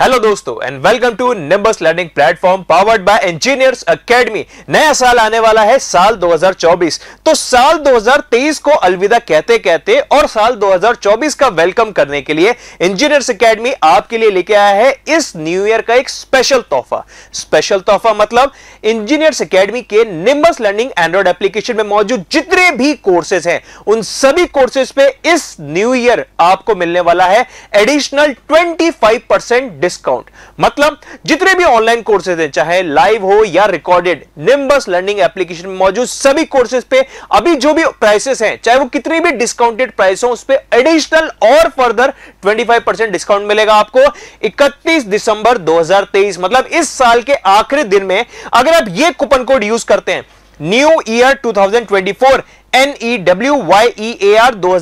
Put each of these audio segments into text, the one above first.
Hello दोस्तों and welcome to Nimbus Learning platform powered by Engineers Academy नया साल आने वाला है साल 2024 तो साल 2023 को अलविदा कहते कहते और साल 2024 का वेलकम करने के लिए इंजीनियर्स एकेडमी आपके लिए लेके आया है इस न्यू ईयर का एक स्पेशल तोहफा स्पेशल तोहफा मतलब इंजीनियर्स अकेडमी के निम्बस लर्निंग एंड्रॉइड एप्लीकेशन में मौजूद जितने भी कोर्सेज हैं उन सभी कोर्सेज पे इस न्यू ईयर आपको मिलने वाला है एडिशनल ट्वेंटी डिस्काउंट मतलब जितने भी ऑनलाइन कोर्सेज हैं चाहे लाइव हो या रिकॉर्डेड निम्बस लर्निंग एप्लीकेशन में मौजूद सभी कोर्सेज पे अभी जो भी प्राइसेस हैं चाहे वो कितने भी डिस्काउंटेड प्राइस हो उस पर एडिशनल और फर्दर 25% डिस्काउंट मिलेगा आपको 31 दिसंबर 2023 मतलब इस साल के आखिरी दिन में अगर आप ये कूपन कोड यूज करते हैं new year 2024 N E W Y E A R दो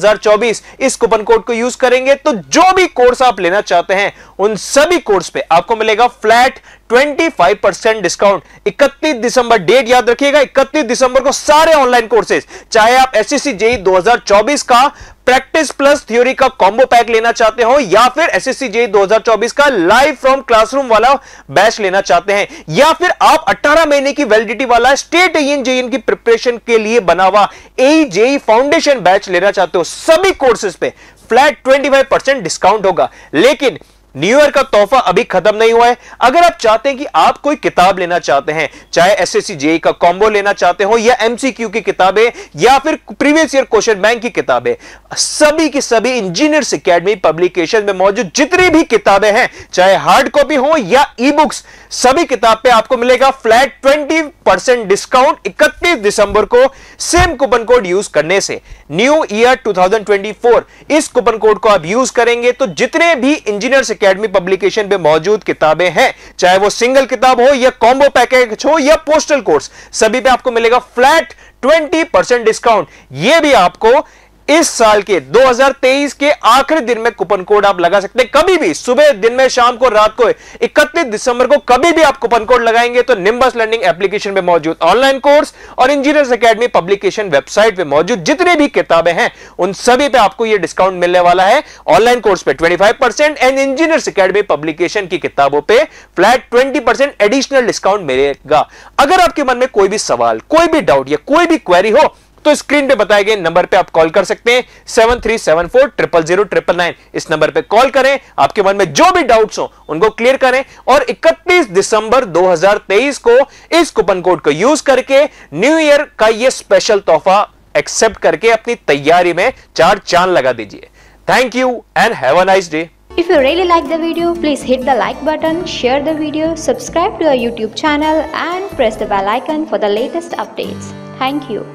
इस कूपन कोड को यूज करेंगे तो जो भी कोर्स आप लेना चाहते हैं उन सभी कोर्स पे आपको मिलेगा फ्लैट 25 परसेंट डिस्काउंट 31 दिसंबर डेट याद रखिएगा 31 दिसंबर को सारे ऑनलाइन कोर्सेज चाहे आप एस सी जेई 2024 का प्रैक्टिस प्लस थ्योरी का कॉम्बो पैक लेना चाहते हो या फिर एस एस सी जेई 2024 का लाइव फ्रॉम क्लासरूम वाला बैच लेना चाहते हैं या फिर आप 18 महीने की वैलिडिटी वाला स्टेट एन जेईन की प्रिपरेशन के लिए बना हुआ जेई जेई फाउंडेशन बैच लेना चाहते हो सभी कोर्सेज पे फ्लैट 25 परसेंट डिस्काउंट होगा लेकिन न्यू ईयर का तोहफा अभी खत्म नहीं हुआ है अगर आप चाहते हैं कि आप कोई किताब लेना चाहते हैं चाहे एसएससी जेई e का कॉम्बो लेना चाहते हो या एमसीक्यू की किताबें या फिर प्रीवियस ईयर क्वेश्चन बैंक की किताबें सभी की सभी इंजीनियर्स एकेडमी पब्लिकेशन में मौजूद जितनी भी किताबें हैं चाहे हार्ड कॉपी हो या ई बुक्स सभी किताब पे आपको मिलेगा फ्लैट ट्वेंटी परसेंट डिस्काउंट इकतीस दिसंबर को सेम कूपन कोड यूज करने से न्यू ईयर फोर इस कूपन कोड को आप यूज करेंगे तो जितने भी इंजीनियर्स अकेडमी पब्लिकेशन पे मौजूद किताबें हैं चाहे वो सिंगल किताब हो या कॉम्बो पैकेज हो या पोस्टल कोर्स सभी पे आपको मिलेगा फ्लैट 20% डिस्काउंट ये भी आपको इस साल के 2023 के आखिरी दिन में कूपन कोड आप लगा सकते हैं कभी भी सुबह दिन में शाम को रात को 31 दिसंबर को कभी भी आप कूपन कोड लगाएंगे तो निम्बस लर्निंग एप्लीकेशन पे मौजूद ऑनलाइन कोर्स और इंजीनियर्स एकेडमी पब्लिकेशन वेबसाइट पे मौजूद जितनी भी किताबें हैं उन सभी पे आपको यह डिस्काउंट मिलने वाला है ऑनलाइन कोर्स पे twenty and Engineers Academy publication की किताबों पर फ्लैट ट्वेंटी एडिशनल डिस्काउंट मिलेगा अगर आपके मन में कोई भी सवाल कोई भी डाउट या कोई भी क्वेरी हो तो स्क्रीन पे बताए गए नंबर पे आप कॉल कर सकते हैं seven three seven four triple zero triple nine इस नंबर पे कॉल करें आपके मन में जो भी डाउट्स हो उनको क्लियर करें और इकतीस दिसंबर 2023 को इस कूपन कोड को यूज करके न्यू ईयर का ये स्पेशल तोहफा एक्सेप्ट करके अपनी तैयारी में चार चांद लगा दीजिए thank you and have a nice day If you really like the video, please hit the like button, share the video, subscribe to our YouTube channel and press the bell icon for the latest updates. Thank you.